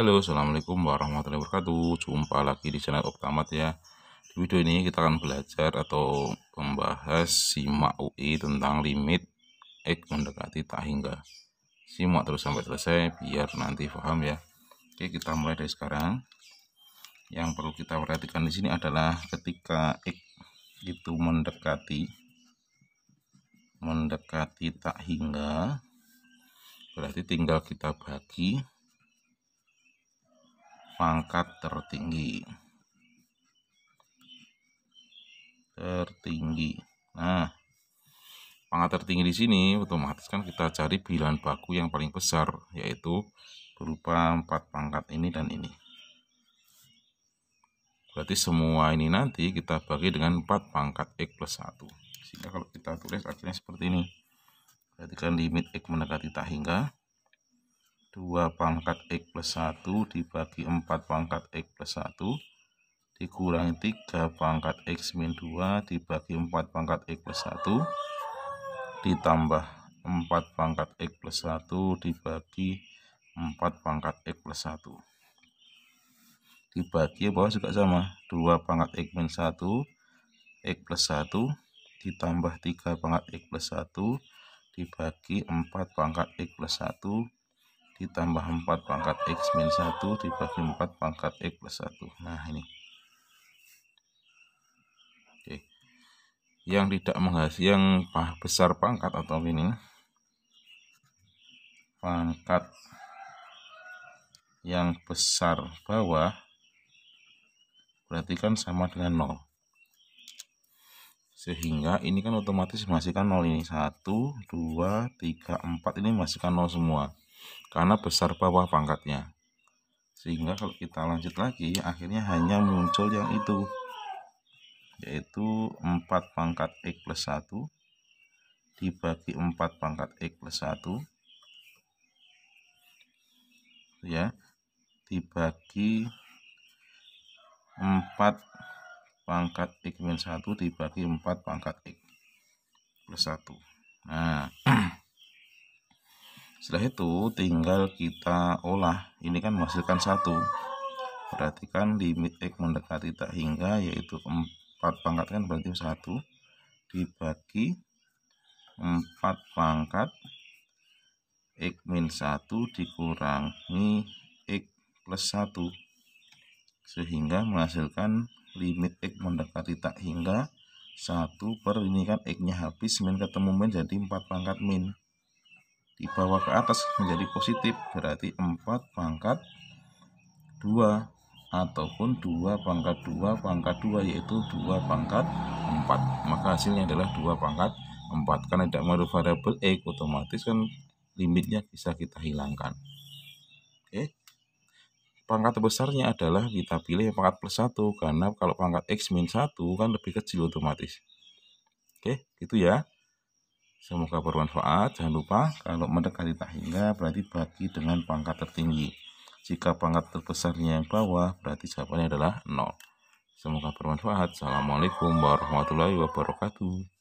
Halo assalamualaikum warahmatullahi wabarakatuh jumpa lagi di channel Optamat ya di video ini kita akan belajar atau membahas simak UI tentang limit X mendekati tak hingga simak terus sampai selesai biar nanti paham ya Oke kita mulai dari sekarang yang perlu kita perhatikan di sini adalah ketika X itu mendekati mendekati tak hingga berarti tinggal kita bagi pangkat tertinggi tertinggi nah pangkat tertinggi di sini otomatis kan kita cari bilan baku yang paling besar yaitu berupa empat pangkat ini dan ini berarti semua ini nanti kita bagi dengan 4 pangkat X plus 1 sehingga kalau kita tulis akhirnya seperti ini berarti kan limit X mendekati tak hingga 2 pangkat X plus 1 dibagi 4 pangkat X plus 1 dikurangi 3 pangkat X min 2 dibagi 4 pangkat X plus 1 ditambah 4 pangkat X plus 1 dibagi 4 pangkat X plus 1 dibagi bawah juga sama 2 pangkat X min 1 X plus 1 ditambah 3 pangkat X plus 1 dibagi 4 pangkat X plus 1 ditambah 4 pangkat X minus 1 dibagi 4 pangkat X plus 1 nah ini Oke. yang tidak menghasil yang besar pangkat atau ini pangkat yang besar bawah berarti kan sama dengan 0 sehingga ini kan otomatis kan 0 ini 1, 2, 3, 4 ini kan 0 semua karena besar bawah pangkatnya sehingga kalau kita lanjut lagi akhirnya hanya muncul yang itu yaitu 4 pangkat X plus 1 dibagi 4 pangkat X plus 1 ya dibagi 4 pangkat X minus 1 dibagi 4 pangkat X plus 1 nah setelah itu tinggal kita olah ini kan menghasilkan satu perhatikan limit X mendekati tak hingga yaitu 4 pangkat kan berarti 1 dibagi 4 pangkat X min 1 dikurangi X plus 1 sehingga menghasilkan limit X mendekati tak hingga 1 per ini kan X nya habis min ketemu min jadi 4 pangkat min dibawa ke atas menjadi positif berarti 4 pangkat 2 ataupun 2 pangkat 2 pangkat 2 yaitu 2 pangkat 4 maka hasilnya adalah 2 pangkat 4 karena tidak mengaruh variabel X e, otomatis kan limitnya bisa kita hilangkan oke okay pangkat besarnya adalah kita pilih yang pangkat plus 1 karena kalau pangkat X min 1 kan lebih kecil otomatis oke gitu ya Semoga bermanfaat. Jangan lupa kalau mendekati tahingga berarti bagi dengan pangkat tertinggi. Jika pangkat terbesarnya yang bawah berarti jawabannya adalah 0. Semoga bermanfaat. Assalamualaikum warahmatullahi wabarakatuh.